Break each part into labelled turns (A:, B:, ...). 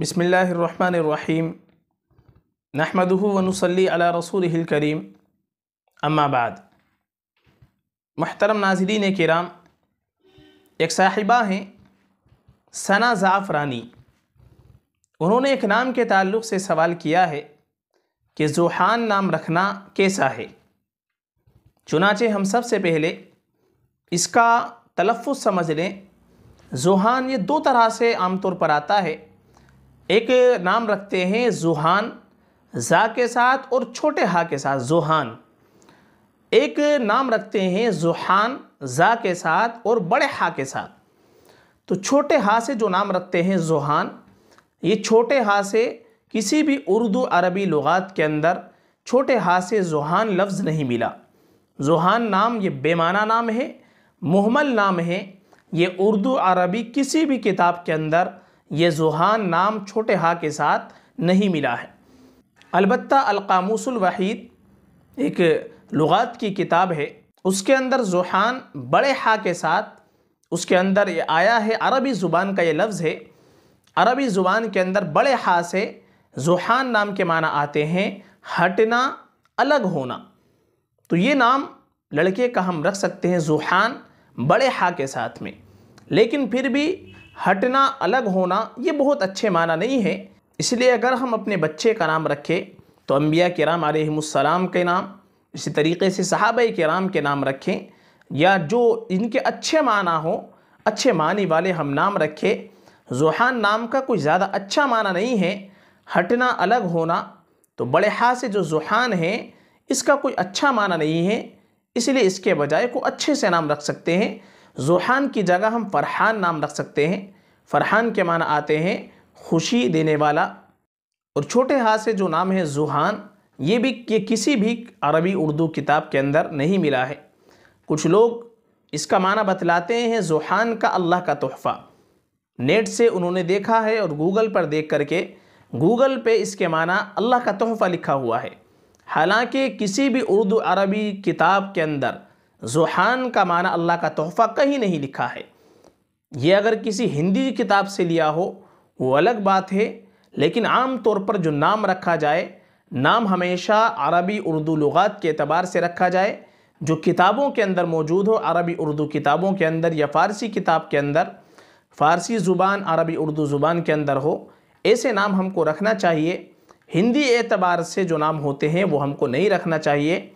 A: बसमीम नहमदहू वनसली अला रसूल करीम अम्माबाद महतरम नाजरीन कराम एक साहिबा हैं सना ज़ाफ़रानी उन्होंने एक नाम के ताल्लुक़ से सवाल किया है कि जुहान नाम रखना कैसा है चुनाचे हम सबसे पहले इसका तलफ़ समझ लें जुहान ये दो तरह से आमतौर पर आता है एक नाम रखते हैं जुहान ज़ा के साथ और छोटे हा के साथ जुहान एक नाम रखते हैं जुहान ज़ा के साथ और बड़े हा के साथ तो छोटे हा से जो नाम रखते हैं जुहान ये छोटे हा से किसी भी उर्दू अरबी लुगात के अंदर छोटे हा से जुहान लफ्ज़ नहीं मिला जुहान नाम ये बेमाना नाम है महमल नाम है ये उर्दू अरबी किसी भी किताब के अंदर ये जुहान नाम छोटे हा के साथ नहीं मिला है अलबत् अलकामूसलवाहीद एक लुगात की किताब है उसके अंदर जुहान बड़े हा के साथ उसके अंदर ये आया है अरबी ज़ुबान का ये लफ्ज़ है अरबी ज़ुबान के अंदर बड़े हा से जुहान नाम के माना आते हैं हटना अलग होना तो ये नाम लड़के का हम रख सकते हैं जुहान बड़े हा के साथ में लेकिन फिर भी हटना अलग होना ये बहुत अच्छे माना नहीं है इसलिए अगर हम अपने बच्चे का नाम रखें तो अम्बिया कराम आलम के नाम इसी तरीके से सहाब कराम के नाम रखें या जो इनके अच्छे माना हो अच्छे मानी वाले हम नाम रखें जुहान नाम का कोई ज़्यादा अच्छा माना नहीं है हटना अलग होना तो बड़े हाथ से जो ज़ुहान है इसका कोई अच्छा माना नहीं है इसलिए इसके बजाय को अच्छे से नाम रख सकते हैं जुहान की जगह हम फरहान नाम रख सकते हैं फरहान के माना आते हैं खुशी देने वाला और छोटे हाथ से जो नाम है जुहान ये भी ये किसी भी अरबी उर्दू किताब के अंदर नहीं मिला है कुछ लोग इसका माना बतलाते हैं जुहान का अल्लाह का तोहफ़ा नेट से उन्होंने देखा है और गूगल पर देख करके गूगल पे इसके माना अल्लाह का तोहफ़ा लिखा हुआ है हालांकि किसी भी उर्दू अरबी किताब के अंदर जुहान का माना अल्लाह का तोहफ़ा कहीं नहीं लिखा है ये अगर किसी हिंदी किताब से लिया हो वो अलग बात है लेकिन आम तौर पर जो नाम रखा जाए नाम हमेशा अरबी उर्दू लगात के अतबार से रखा जाए जो किताबों के अंदर मौजूद हो अरबी उर्दू किताबों के अंदर या फ़ारसी किताब के अंदर फ़ारसी ज़ुबान अरबी उर्दू ज़ुबान के अंदर हो ऐसे नाम हमको रखना चाहिए हिंदी एतबार से जो नाम होते हैं वो हमको नहीं रखना चाहिए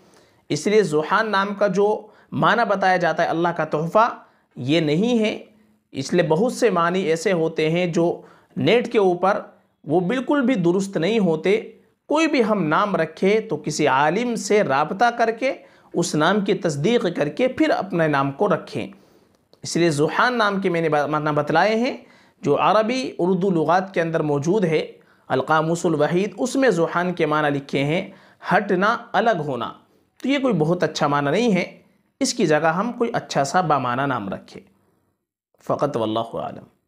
A: इसलिए जुहान नाम का जो माना बताया जाता है अल्लाह का तोहफ़ा ये नहीं है इसलिए बहुत से मानी ऐसे होते हैं जो नेट के ऊपर वो बिल्कुल भी दुरुस्त नहीं होते कोई भी हम नाम रखें तो किसी आलिम से रबता करके उस नाम की तस्दीक करके फिर अपने नाम को रखें इसलिए जुहान नाम के मैंने माना बतलाए हैं जो अरबी उर्दू लगात के अंदर मौजूद है अलकामुसल वहीद उसमें जुहान के माना लिखे हैं हटना अलग होना तो ये कोई बहुत अच्छा माना नहीं है इसकी जगह हम कोई अच्छा सा बामाना नाम रखें फ़कत वल्लम